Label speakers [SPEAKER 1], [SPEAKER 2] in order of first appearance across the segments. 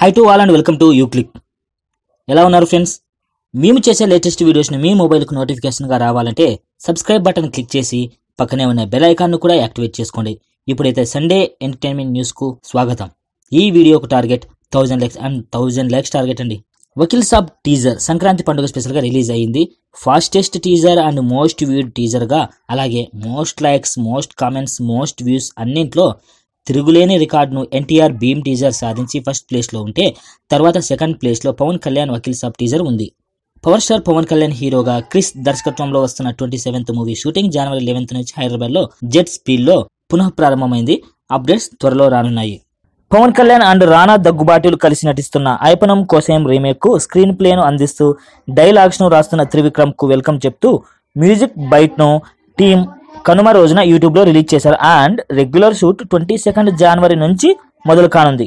[SPEAKER 1] high to all and welcome to click ఎలా ఉన్నారు friends మేము చేసే లేటెస్ట్ వీడియోస్ని మీ మొబైల్కి నోటిఫికేషన్గా రావాలంటే సబ్స్క్రైబ్ బటన్ క్లిక్ చేసి పక్కనే ఉన్న బెల్ ఐకాన్ను కూడా యాక్టివేట్ చేసుకోండి ఇప్పుడైతే సండే ఎంటర్టైన్మెంట్ న్యూస్కు స్వాగతం ఈ వీడియోకు target thousand likes and thousand likes target అండి వకీల్ సాబ్ టీజర్ సంక్రాంతి పండుగ స్పెషల్గా రిలీజ్ అయ్యింది fastest teaser and most viewed టీజర్గా అలాగే most likes most comments most views అన్నింట్లో తిరుగులేని రికార్డును ఎన్టీఆర్ భీమ్ టీజర్ సాధించి ఫస్ట్ ప్లేస్లో ఉంటే తర్వాత సెకండ్ ప్లేస్లో పవన్ కళ్యాణ్ వకీల్ సబ్ టీజర్ ఉంది పవర్ స్టార్ పవన్ కళ్యాణ్ హీరోగా క్రిస్ దర్శకత్వంలో వస్తున్న ట్వంటీ సెవెంత్ మూవీ షూటింగ్ జనవరి లెవెన్త్ నుంచి హైదరాబాద్లో జెట్ స్పీడ్లో పునః ప్రారంభమైంది అప్డేట్స్ త్వరలో రానున్నాయి పవన్ కళ్యాణ్ అండ్ రానా దగ్గుబాటులు కలిసి నటిస్తున్న ఐపనం కోసేం రీమేక్కు స్క్రీన్ ప్లేను అందిస్తూ డైలాగ్స్ను రాస్తున్న త్రివిక్రమ్కు వెల్కమ్ చెప్తూ మ్యూజిక్ బైట్ను టీం కనుమ రోజున యూట్యూబ్లో రిలీజ్ చేశారు and regular shoot twenty second జనవరి నుంచి మొదలు కానుంది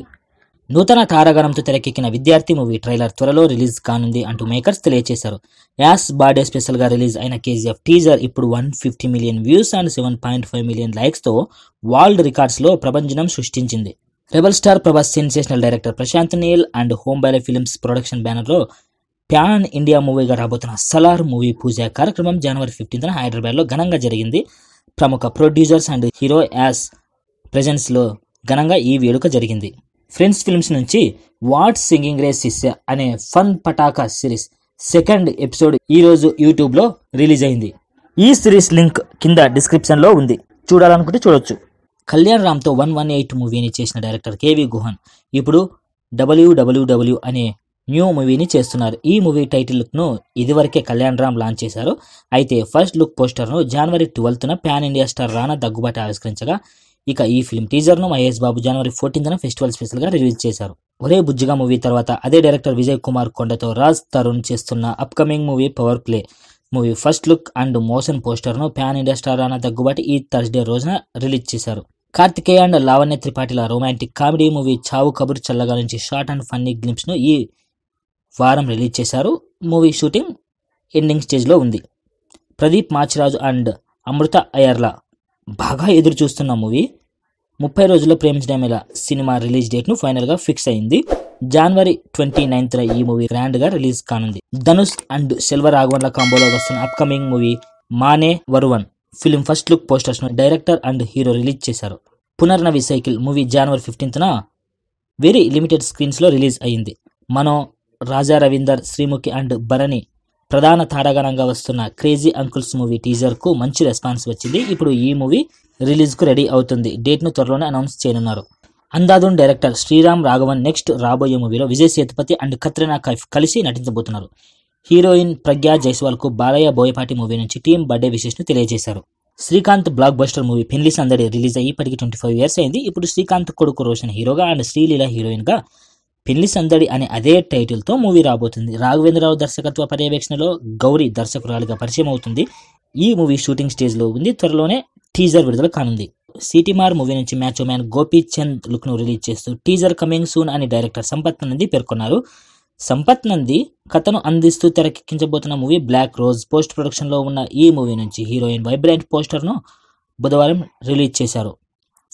[SPEAKER 1] నూతన తారాగణంతో తెరకెక్కిన విద్యార్థి మూవీ ట్రైలర్ త్వరలో రిలీజ్ కానుంది అంటూ మేకర్స్ తెలియజేశారు యాస్ బర్త్డే స్పెషల్గా రిలీజ్ అయిన కేజీఎఫ్ టీజర్ ఇప్పుడు one fifty million views and seven point five million లైక్స్తో వరల్డ్ రికార్డ్స్లో ప్రభంజనం సృష్టించింది rebel star Prabhas sensational director Prashanth Neel and Hombale films production బ్యానర్లో ప్యాన్ ఇండియా మూవీగా రాబోతున్న సలార్ మూవీ పూజ కార్యక్రమం జనవరి ఫిఫ్టీన్త్న హైదరాబాద్లో ఘనంగా జరిగింది ప్రముఖ ప్రొడ్యూసర్స్ అండ్ హీరో యాస్ ప్రజెన్స్లో ఘనంగా ఈ వేడుక జరిగింది ఫ్రెండ్స్ ఫిల్మ్స్ నుంచి వాట్ సింగింగ్ రేస్ ఇస్ అనే ఫన్ పటాకా సిరీస్ సెకండ్ ఎపిసోడ్ ఈరోజు యూట్యూబ్లో రిలీజ్ అయింది ఈ సిరీస్ లింక్ కింద డిస్క్రిప్షన్లో ఉంది చూడాలనుకుంటే చూడొచ్చు కళ్యాణ్ రామ్తో వన్ వన్ ఎయిట్ మూవీని చేసిన డైరెక్టర్ కేవీ గుహన్ ఇప్పుడు డబ్ల్యూడబ్ల్యూడబ్ల్యూ అనే న్యూ మూవీని చేస్తున్నారు ఈ మూవీ టైటిల్ లుక్ను ఇదివరకే కళ్యాణ్ రామ్ లాంచ్ చేశారు అయితే ఫస్ట్ లుక్ పోస్టర్ను జనవరి ట్వెల్త్న pan India star Rana Daggubati ఆవిష్కరించగా ఇక ఈ ఫిల్మ్ టీజర్ను మహేష్ బాబు జనవరి ఫోర్టీన్త్న ఫెస్టివల్ స్పెషల్గా రిలీజ్ చేశారు ఒరే బుజ్జిగా మూవీ తర్వాత అదే డైరెక్టర్ విజయ్ కుమార్ కొండతో రాజ్ తరుణ్ చేస్తున్న upcoming movie power play movie first look and motion పోస్టర్ను pan India star Rana Daggubati ఈ థర్స్డే రోజున రిలీజ్ చేశారు కార్తికేయ అండ్ లావణ్య త్రిపాఠిల romantic comedy movie Chaavu Kaburu చల్లగా నుంచి షార్ట్ అండ్ ఫన్నీ గ్లింప్స్ను ఈ వారం రిలీజ్ చేశారు మూవీ షూటింగ్ ఎండింగ్ స్టేజ్లో ఉంది ప్రదీప్ మాచిరాజు అండ్ అమృత అయర్ల బాగా ఎదురు చూస్తున్న మూవీ ముప్పై రోజుల్లో ప్రేమించడమేలా సినిమా రిలీజ్ డేట్ను ఫైనల్గా ఫిక్స్ అయింది జనవరి ట్వంటీ నైన్త్న ఈ మూవీ గ్రాండ్గా రిలీజ్ కానుంది ధనుష్ అండ్ సిల్వర్ రాఘవన్ల కాంబోలో వస్తున్న అప్కమింగ్ మూవీ మానే వరువన్ ఫిలిం ఫస్ట్ లుక్ పోస్టర్స్ను డైరెక్టర్ అండ్ హీరో రిలీజ్ చేశారు పునర్నవి సైకిల్ మూవీ జనవరి ఫిఫ్టీన్త్న వెరీ లిమిటెడ్ స్క్రీన్స్లో రిలీజ్ అయింది మనం రాజా రవీందర్ శ్రీముఖి అండ్ భరణి ప్రధాన తారాగణంగా వస్తున్న క్రేజీ అంకుల్స్ మూవీ టీజర్కు మంచి రెస్పాన్స్ వచ్చింది ఇప్పుడు ఈ మూవీ రిలీజ్కు రెడీ అవుతుంది డేట్ను త్వరలోనే అనౌన్స్ చేయనున్నారు అందాదున్ డైరెక్టర్ శ్రీరామ్ రాఘవన్ నెక్స్ట్ రాబోయే మూవీలో విజయ్ సేతుపతి అండ్ కత్రినా కైఫ్ కలిసి నటించబోతున్నారు హీరోయిన్ ప్రజ్ఞా జైస్వాల్కు బాలయ్య బోయపాటి మూవీ నుంచి టీం బర్త్డే విశేషను తెలియజేశారు శ్రీకాంత్ బ్లాక్ బస్టర్ మూవీ ఫిన్లీస్ అందరి రిలీజ్ అయ్యి ఇప్పటికి ట్వంటీ ఫైవ్ ఇయర్స్ అయింది ఇప్పుడు శ్రీకాంత్ కొడుకు రోషన్ హీరోగా అండ్ శ్రీలీల హీరోయిన్గా పెళ్లి సందడి అనే అదే టైటిల్తో మూవీ రాబోతుంది రాఘవేంద్రరావు దర్శకత్వ పర్యవేక్షణలో గౌరీ దర్శకురాలిగా పరిచయం అవుతుంది ఈ మూవీ షూటింగ్ స్టేజ్లో ఉంది త్వరలోనే టీజర్ విడుదల కానుంది సిటీమార్ మూవీ నుంచి మ్యాచ్ మ్యాన్ గోపీ చంద్ లుక్ను రిలీజ్ చేస్తూ టీజర్ కమింగ్ సూన్ అని డైరెక్టర్ సంపత్ నంది పేర్కొన్నారు సంపత్ నంది కథను అందిస్తూ తెరకెక్కించబోతున్న మూవీ బ్లాక్ రోజ్ పోస్ట్ ప్రొడక్షన్లో ఉన్న ఈ మూవీ నుంచి హీరోయిన్ వైబ్రెంట్ పోస్టర్ను బుధవారం రిలీజ్ చేశారు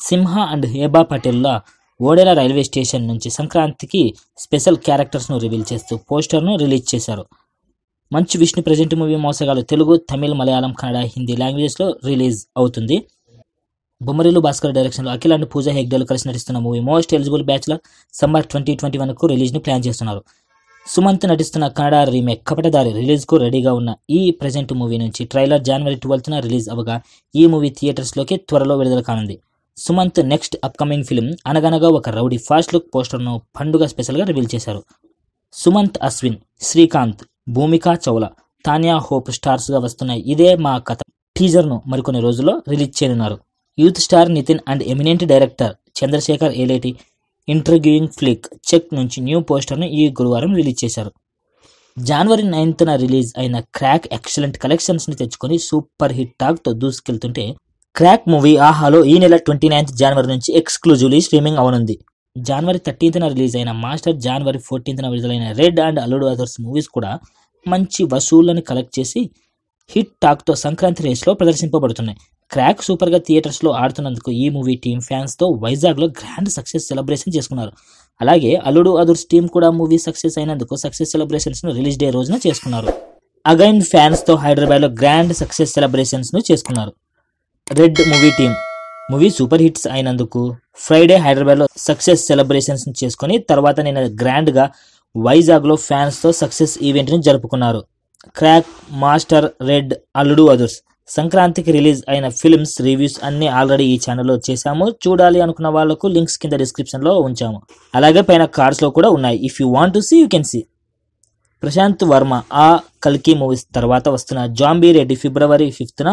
[SPEAKER 1] సింహ అండ్ హేబా పటేల్లా ఓడేల రైల్వే స్టేషన్ నుంచి సంక్రాంతికి స్పెషల్ క్యారెక్టర్స్ను రివీల్ చేస్తూ పోస్టర్ను రిలీజ్ చేశారు మంచు విష్ణు ప్రజెంట్ మూవీ మోసగాలు తెలుగు తమిళ్ మలయాళం కన్నడ హిందీ లాంగ్వేజెస్లో రిలీజ్ అవుతుంది బొమ్మరిలు భాస్కర్ డైరెక్షన్లో అఖిల్ అండ్ పూజా హెగ్డేలు కలిసి నటిస్తున్న మూవీ మోస్ట్ ఎలిజిబుల్ బ్యాచ్లో సమ్మర్ ట్వంటీ ట్వంటీ వన్కు రిలీజ్ని ప్లాన్ చేస్తున్నారు సుమంత్ నటిస్తున్న కన్నడ రీమేక్ కపటదారి రిలీజ్కు రెడీగా ఉన్న ఈ ప్రజెంట్ మూవీ నుంచి ట్రైలర్ జనవరి ట్వెల్త్న రిలీజ్ అవగా ఈ మూవీ థియేటర్స్లోకి త్వరలో విడుదల కానుంది సుమంత్ నెక్స్ట్ అప్కమింగ్ ఫిలిం అనగనగా ఒక రౌడీ ఫాస్ట్ లుక్ పోస్టర్ను పండుగ స్పెషల్గా రివీల్ చేశారు సుమంత్ అశ్విన్ శ్రీకాంత్ భూమికా చౌల తానియా హోప్ స్టార్స్గా వస్తున్న ఇదే మా కథ టీజర్ను మరికొన్ని రోజుల్లో రిలీజ్ చేయనున్నారు youth star Nithin and eminent director Chandrasekhar Yeleti interviewing flick check నుంచి న్యూ పోస్టర్ను ఈ గురువారం రిలీజ్ చేశారు జనవరి నైన్త్న రిలీజ్ అయిన క్రాక్ ఎక్సలెంట్ కలెక్షన్స్ని తెచ్చుకొని సూపర్ హిట్ టాక్తో దూసుకెళ్తుంటే క్రాక్ మూవీ ఆహాలో ఈ నెల ట్వంటీ నైన్త్ జనవరి నుంచి ఎక్స్క్లూజివ్లీ స్ట్రీమింగ్ అవనుంది జనవరి థర్టీన్త్న రిలీజ్ అయిన మాస్టర్ జనవరి ఫోర్టీన్త్న విడుదలైన red and Alludu Adhurs movies కూడా మంచి వసూళ్లను కలెక్ట్ చేసి హిట్ టాక్తో సంక్రాంతి రేస్లో ప్రదర్శింపబడుతున్నాయి క్రాక్ సూపర్గా థియేటర్స్లో ఆడుతున్నందుకు ఈ మూవీ టీం ఫ్యాన్స్తో వైజాగ్లో గ్రాండ్ సక్సెస్ సెలబ్రేషన్ చేసుకున్నారు అలాగే అల్లుడు అదుర్స్ టీం కూడా మూవీ సక్సెస్ అయినందుకు సక్సెస్ సెలబ్రేషన్స్ను రిలీజ్ డే రోజున చేసుకున్నారు అగైన్ ఫ్యాన్స్తో హైదరాబాద్లో గ్రాండ్ సక్సెస్ సెలబ్రేషన్స్ను చేసుకున్నారు red movie team movie super hits అయినందుకు ఫ్రైడే హైదరాబాద్లో సక్సెస్ సెలబ్రేషన్స్ చేసుకుని తర్వాత నిన్న గ్రాండ్గా వైజాగ్లో ఫ్యాన్స్తో సక్సెస్ ఈవెంట్ని జరుపుకున్నారు క్రాక్ మాస్టర్ రెడ్ అల్లుడు అదుర్స్ సంక్రాంతికి రిలీజ్ అయిన ఫిల్మ్స్ రివ్యూస్ అన్ని ఆల్రెడీ ఈ ఛానల్లో చేశాము చూడాలి అనుకున్న వాళ్ళకు లింక్స్ కింద డిస్క్రిప్షన్లో ఉంచాము అలాగే పైన కార్డ్స్లో కూడా ఉన్నాయి if you want to see you can see Prashanth Varma ఆ కల్కి మూవీస్ తర్వాత వస్తున్న జాంబీ రెడ్డి ఫిబ్రవరి ఫిఫ్త్న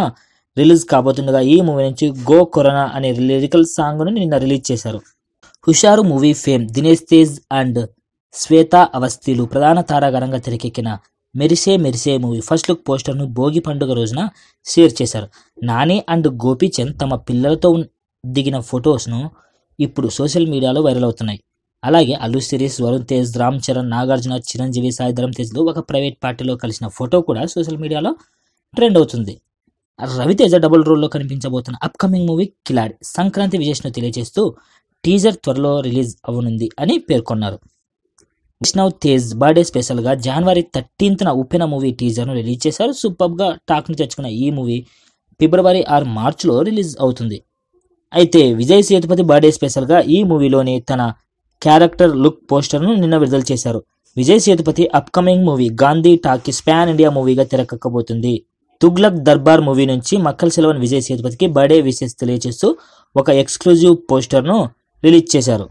[SPEAKER 1] రిలీజ్ కాబోతుండగా ఈ మూవీ నుంచి గో కరోనా అనే లిరికల్ సాంగ్ను నిన్న రిలీజ్ చేశారు Husharu movie fame Dinesh Tej and Swetha అవస్థీలు ప్రధాన తారాగణంగా తెరకెక్కిన మెరిసే మెరిసే మూవీ ఫస్ట్ లుక్ పోస్టర్ను భోగి పండుగ రోజున షేర్ చేశారు నాని అండ్ గోపీచంద్ తమ పిల్లలతో దిగిన ఫొటోస్ను ఇప్పుడు సోషల్ మీడియాలో వైరల్ అవుతున్నాయి అలాగే అల్లు సిరీస్ వరుణ్ తేజ్ రామ్ చరణ్ నాగార్జున చిరంజీవి సాయిధరం తేజ్లు ఒక ప్రైవేట్ పార్టీలో కలిసిన ఫోటో కూడా సోషల్ మీడియాలో ట్రెండ్ అవుతుంది రవితేజ డబుల్ రోల్లో కనిపించబోతున్న అప్కమింగ్ మూవీ కిలాడి సంక్రాంతి విజేష్ను తెలియజేస్తూ టీజర్ త్వరలో రిలీజ్ అవనుంది అని పేర్కొన్నారు విష్ణవ్ తేజ్ బర్త్డే స్పెషల్గా జనవరి థర్టీన్త్న ఉప్పిన మూవీ టీజర్ను రిలీజ్ చేశారు సూపర్గా టాక్ను తెచ్చుకున్న ఈ మూవీ ఫిబ్రవరి ఆరు మార్చ్లో రిలీజ్ అవుతుంది అయితే విజయ్ సేతుపతి బర్త్డే స్పెషల్గా ఈ మూవీలోని తన క్యారెక్టర్ లుక్ పోస్టర్ను నిన్న విడుదల చేశారు Vijay Sethupathi upcoming movie Gandhi talkie pan India మూవీగా తెరకెక్కబోతుంది తుగ్లక్ దర్బార్ మూవీ నుంచి మక్కల్ సెలవన్ విజయ్ సేతుపతికి బర్త్డే విషెస్ తెలియజేస్తూ ఒక ఎక్స్క్లూజివ్ పోస్టర్ను రిలీజ్ చేశారు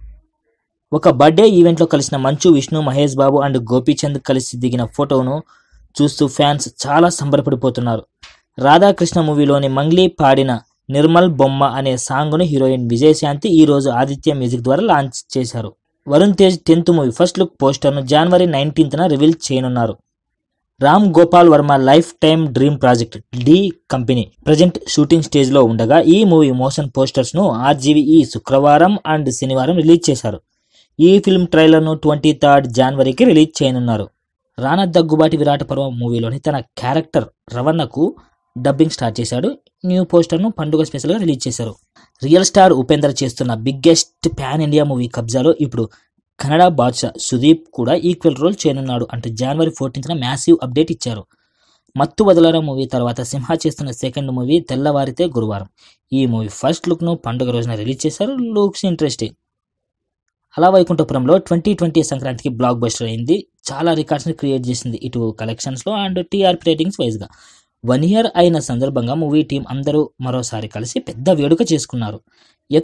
[SPEAKER 1] ఒక బర్త్డే ఈవెంట్లో కలిసిన మంచు విష్ణు మహేష్ బాబు అండ్ గోపీచంద్ కలిసి దిగిన ఫోటోను చూస్తూ ఫ్యాన్స్ చాలా సంబరపడిపోతున్నారు రాధాకృష్ణ మూవీలోని మంగ్లీ పాడిన నిర్మల్ బొమ్మ అనే సాంగ్ను హీరోయిన్ విజయశాంతి ఈరోజు ఆదిత్య మ్యూజిక్ ద్వారా లాంచ్ చేశారు Varun Tej tenth movie first look పోస్టర్ను జనవరి నైన్టీన్త్న రివీల్ చేయనున్నారు Ram Gopal Varma lifetime dream project D company present shooting stage లో ఉండగా ఈ మూవీ మోషన్ పోస్టర్స్ ను ఆర్జీవీ శుక్రవారం అండ్ శనివారం రిలీజ్ చేశారు ఈ ఫిల్మ్ ట్రైలర్ ను ట్వంటీ థర్డ్ జనవరికి రిలీజ్ చేయనున్నారు రానా దగ్గుబాటి విరాట పర్వ మూవీలోని తన క్యారెక్టర్ రవణకు డబ్బింగ్ స్టార్ట్ చేశాడు న్యూ పోస్టర్ను పండుగ గా రిలీజ్ చేశారు రియల్ స్టార్ ఉపేందర్ చేస్తున్న బిగ్గెస్ట్ ప్యాన్ ఇండియా మూవీ కబ్జాలో ఇప్పుడు కన్నడ బాద్షా సుదీప్ కూడా ఈక్వల్ రోల్ చేయనున్నాడు అంటూ జనవరి ఫోర్టీన్త్న మ్యాసివ్ అప్డేట్ ఇచ్చారు మత్తు వదలరా మూవీ తర్వాత సింహ చేస్తున్న సెకండ్ మూవీ తెల్లవారితే గురువారం ఈ మూవీ ఫస్ట్ లుక్ను పండుగ రోజున రిలీజ్ చేశారు looks interesting Ala Vaikunthapurramuloo twenty twenty సంక్రాంతికి బ్లాక్ బస్టర్ అయింది చాలా రికార్డ్స్ని క్రియేట్ చేసింది ఇటు కలెక్షన్స్లో అండ్ టీఆర్పీ రేటింగ్స్ వైజ్గా వన్ ఇయర్ అయిన సందర్భంగా మూవీ టీం అందరూ మరోసారి కలిసి పెద్ద వేడుక చేసుకున్నారు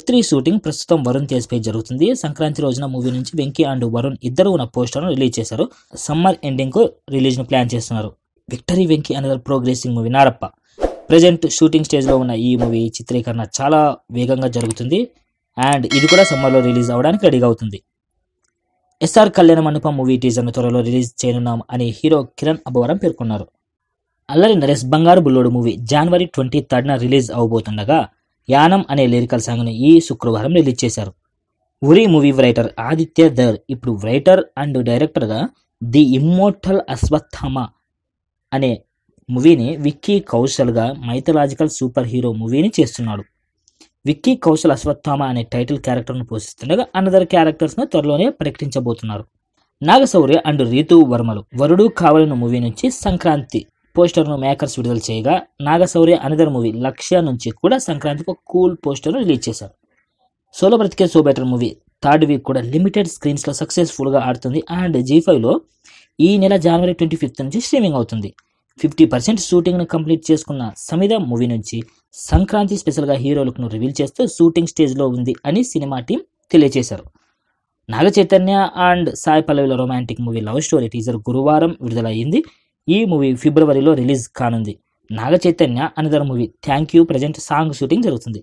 [SPEAKER 1] త్రీ షూటింగ్ ప్రస్తుతం వరుణ్ తేజ్పై జరుగుతుంది సంక్రాంతి రోజున మూవీ నుంచి వెంకీ అండ్ వరుణ్ ఇద్దరు ఉన్న పోస్టర్ను రిలీజ్ చేశారు సమ్మర్ ఎండింగ్కు రిలీజ్ను ప్లాన్ చేస్తున్నారు victory Venky another progressing movie Narappa present shooting స్టేజ్లో ఉన్న ఈ మూవీ చిత్రీకరణ చాలా వేగంగా జరుగుతుంది అండ్ ఇది కూడా సమ్మర్లో రిలీజ్ అవ్వడానికి రెడీగా అవుతుంది ఎస్ఆర్ కళ్యాణ మండపం మూవీ టీజర్ను త్వరలో రిలీజ్ చేయనున్నాం అని హీరో కిరణ్ అబ్బవరం పేర్కొన్నారు అల్లరి నరేష్ బంగారు బుల్లోడు మూవీ జనవరి ట్వంటీ థర్డ్న రిలీజ్ అవబోతుండగా యానం అనే లిరికల్ సాంగ్ను ఈ శుక్రవారం రిలీజ్ చేశారు ఉరి మూవీ రైటర్ ఆదిత్య దర్ ఇప్పుడు రైటర్ అండ్ డైరెక్టర్గా ది ఇమ్మోటల్ అశ్వత్థమ అనే మూవీని విక్కీ కౌశల్గా మైథలాజికల్ సూపర్ హీరో మూవీని చేస్తున్నాడు విక్కీ కౌశల్ అశ్వత్థామ అనే టైటిల్ క్యారెక్టర్ను పోషిస్తుండగా అనదర్ క్యారెక్టర్స్ను త్వరలోనే ప్రకటించబోతున్నారు నాగశౌర్య అండ్ రీతు వర్మలు వరుడు కావలిన మూవీ నుంచి సంక్రాంతి పోస్టర్ను మేకర్స్ విడుదల చేయగా నాగశౌర్య అనదర్ మూవీ లక్ష్య నుంచి కూడా సంక్రాంతికి ఒక కూల్ పోస్టర్ను రిలీజ్ చేశారు solo Brathike so better movie third week కూడా లిమిటెడ్ స్క్రీన్స్లో సక్సెస్ఫుల్గా ఆడుతుంది అండ్ జీ ఫైవ్లో ఈ నెల జనవరి ట్వంటీ ఫిఫ్త్ నుంచి స్ట్రీమింగ్ అవుతుంది ఫిఫ్టీ పర్సెంట్ షూటింగ్ను కంప్లీట్ చేసుకున్న సమిద మూవీ నుంచి సంక్రాంతి స్పెషల్గా హీరో రివీల్ చేస్తూ షూటింగ్ స్టేజ్లో ఉంది అని సినిమా టీం తెలియజేశారు నాగ చైతన్య అండ్ సాయి పల్లవిల romantic movie love story teaser గురువారం విడుదలయ్యింది ఈ మూవీ ఫిబ్రవరిలో రిలీజ్ కానుంది Naga Chaitanya another movie thank you present song shooting జరుగుతుంది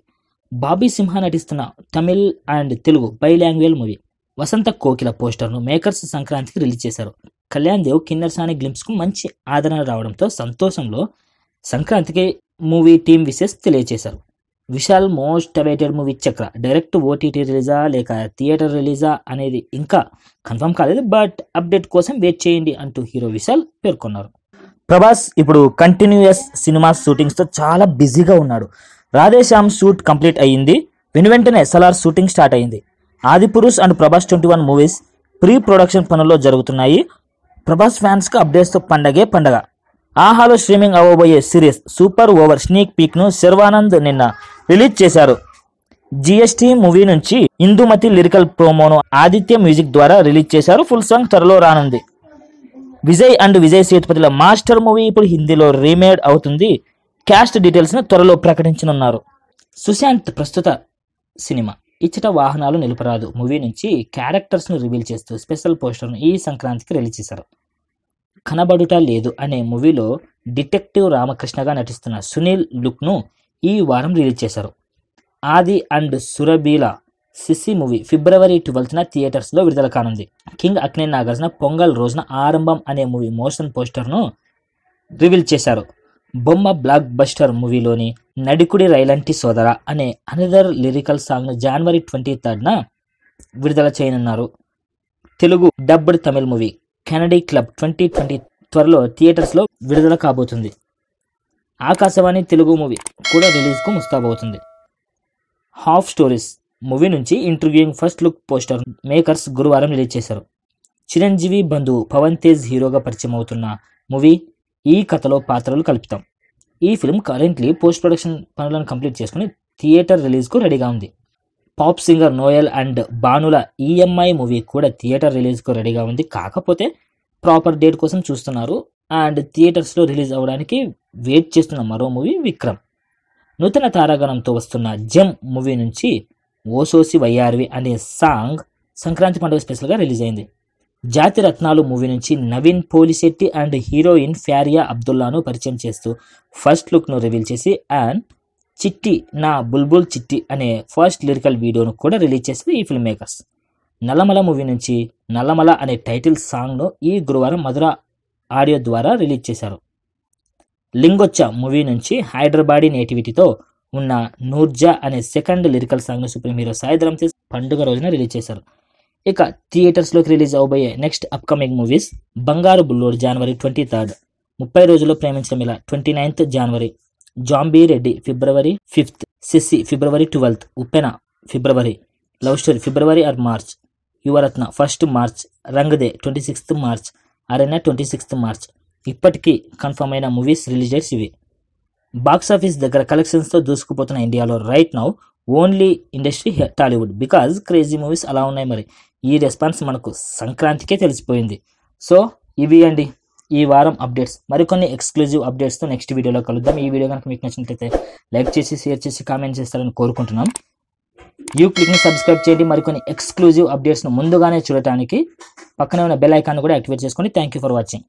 [SPEAKER 1] బాబీ సింహ నటిస్తున్న Tamil and Telugu bi language movie Vasantha Kokila పోస్టర్ను మేకర్స్ సంక్రాంతికి రిలీజ్ చేశారు కళ్యాణ్ దేవ్ కిన్నర్సాని గ్లిమ్స్కు మంచి ఆదరణ రావడంతో సంతోషంలో సంక్రాంతికి మూవీ టీం విషెస్ తెలియజేశారు Vishal most awaited movie Chakra direct OTT రిలీజా లేక థియేటర్ రిలీజా అనేది ఇంకా కన్ఫర్మ్ కాలేదు బట్ అప్డేట్ కోసం వెయిట్ చేయండి అంటూ హీరో విశాల్ పేర్కొన్నారు ప్రభాస్ ఇప్పుడు కంటిన్యూయస్ సినిమా షూటింగ్స్తో చాలా బిజీగా ఉన్నాడు రాధేశ్యామ్ షూట్ కంప్లీట్ అయ్యింది వెను వెంటనే సలార్ షూటింగ్ స్టార్ట్ అయింది Adipurush and Prabhas twenty one movies pre production పనుల్లో జరుగుతున్నాయి ప్రభాస్ ఫ్యాన్స్కి అప్డేట్స్తో పండగే పండగ ఆహాలో స్ట్రీమింగ్ అవ్వబోయే సిరీస్ సూపర్ ఓవర్ స్నీక్ పీక్ను శర్వానంద్ నిన్న రిలీజ్ చేశారు జిఎస్టీ మూవీ నుంచి ఇందుమతి లిరికల్ ప్రోమోను ఆదిత్య మ్యూజిక్ ద్వారా రిలీజ్ చేశారు ఫుల్ సాంగ్ త్వరలో రానుంది విజయ్ అండ్ విజయ్ సేతుపతిల మాస్టర్ మూవీ ఇప్పుడు హిందీలో రీమేడ్ అవుతుంది క్యాస్ట్ ను త్వరలో ప్రకటించనున్నారు సుశాంత్ ప్రస్తుత సినిమా ఇచ్చట వాహనాలు నిలుపరాదు మూవీ నుంచి క్యారెక్టర్స్ను రివీల్ చేస్తూ స్పెషల్ పోస్టర్ను ఈ సంక్రాంతికి రిలీజ్ చేశారు కనబడుట లేదు అనే మూవీలో డిటెక్టివ్ రామకృష్ణగా నటిస్తున్న సునీల్ లుక్ను ఈ వారం రిలీజ్ చేశారు ఆది అండ్ సురబీల సిసి మూవీ ఫిబ్రవరి ట్వెల్త్న థియేటర్స్లో విడుదల కానుంది కింగ్ అక్నే నాగార్జున పొంగల్ రోజున ఆరంభం అనే మూవీ మోషన్ పోస్టర్ను రివీల్ చేశారు బొమ్మ బ్లాక్ బస్టర్ మూవీలోని నడికుడి రైలంటి సోదర అనే అనదర్ లిరికల్ సాంగ్ను జనవరి ట్వంటీ థర్డ్న విడుదల చేయనున్నారు Telugu dubbed Tamil movie Kennedy club twenty twenty త్వరలో థియేటర్స్లో విడుదల కాబోతుంది ఆకాశవాణి తెలుగు మూవీ కూడా రిలీజ్కు ముస్తాబవుతుంది హాఫ్ స్టోరీస్ మూవీ నుంచి interviewing first look poster makers గురువారం రిలీజ్ చేశారు చిరంజీవి బంధువు పవన్ తేజ్ హీరోగా పరిచయం అవుతున్న మూవీ ఈ కథలో పాత్రలు కలుపుతాం ఈ ఫిల్మ్ కరెంట్లీ పోస్ట్ ప్రొడక్షన్ పనులను కంప్లీట్ చేసుకుని థియేటర్ రిలీజ్కు రెడీగా ఉంది పాప్ సింగర్ నోయల్ అండ్ బానుల ఈఎంఐ మూవీ కూడా థియేటర్ రిలీజ్కు రెడీగా ఉంది కాకపోతే ప్రాపర్ డేట్ కోసం చూస్తున్నారు అండ్ థియేటర్స్లో రిలీజ్ అవ్వడానికి వెయిట్ చేస్తున్న మరో మూవీ విక్రమ్ నూతన తారాగణంతో వస్తున్న జమ్ మూవీ నుంచి ఓసోసి వైఆర్వి అనే సాంగ్ సంక్రాంతి పండుగ స్పెషల్గా రిలీజ్ అయింది జాతి రత్నాలు మూవీ నుంచి నవీన్ పోలిశెట్టి అండ్ హీరోయిన్ ఫ్యారియా అబ్దుల్లాను పరిచయం చేస్తూ ఫస్ట్ లుక్ను రివీల్ చేసి అండ్ చిట్టి నా బుల్బుల్ చిట్టి అనే ఫస్ట్ లిరికల్ వీడియోను కూడా రిలీజ్ చేసింది ఈ ఫిల్మ్ మేకర్స్ నల్లమల మూవీ నుంచి నల్లమల అనే టైటిల్ సాంగ్ను ఈ గురువారం మధుర ఆడియో ద్వారా రిలీజ్ చేశారు లింగొచ్చ మూవీ నుంచి హైదరాబాడీ నేటివిటీతో ఉన్న నూర్జా అనే సెకండ్ లిరికల్ సాంగ్ను సుప్రీం హీరో సాయిధరం తేజ్ పండుగ రోజున రిలీజ్ చేశారు ఇక థియేటర్స్లోకి రిలీజ్ అవబోయే next upcoming movies Bangaru Bullodu జనవరి ట్వంటీ థర్డ్ ముప్పై రోజుల్లో ప్రేమించడం ఇలా ట్వంటీ నైన్త్ జనవరి జాంబీ రెడ్డి ఫిబ్రవరి ఫిఫ్త్ సిస్సి ఫిబ్రవరి ట్వెల్త్ ఉప్పెన ఫిబ్రవరి లవ్ స్టోరీ ఫిబ్రవరి or March Yuvarathna first March Rang De twenty sixth March Aranya twenty sixth March ఇప్పటికీ కన్ఫర్మ్ అయిన మూవీస్ డేట్స్ ఇవి బాక్సాఫీస్ దగ్గర కలెక్షన్స్తో దూసుకుపోతున్న ఇండియాలో right now only industry Tollywood because crazy movies అలా ఉన్నాయి మరి ఈ రెస్పాన్స్ మనకు సంక్రాంతికే తెలిసిపోయింది సో ఇవి అండి ఈ వారం అప్డేట్స్ మరికొన్ని ఎక్స్క్లూజివ్ అప్డేట్స్తో నెక్స్ట్ వీడియోలో కలుద్దాం ఈ వీడియో కనుక మీకు నచ్చినట్లయితే లైక్ చేసి షేర్ చేసి కామెంట్ చేస్తారని కోరుకుంటున్నాం యూ క్లిక్ని సబ్స్క్రైబ్ చేయండి మరికొన్ని ఎక్స్క్లూజివ్ అప్డేట్స్ను ముందుగానే చూడటానికి పక్కనే ఉన్న బెల్ ఐకాన్ కూడా యాక్టివేట్ చేసుకోండి థ్యాంక్ ఫర్ వాచింగ్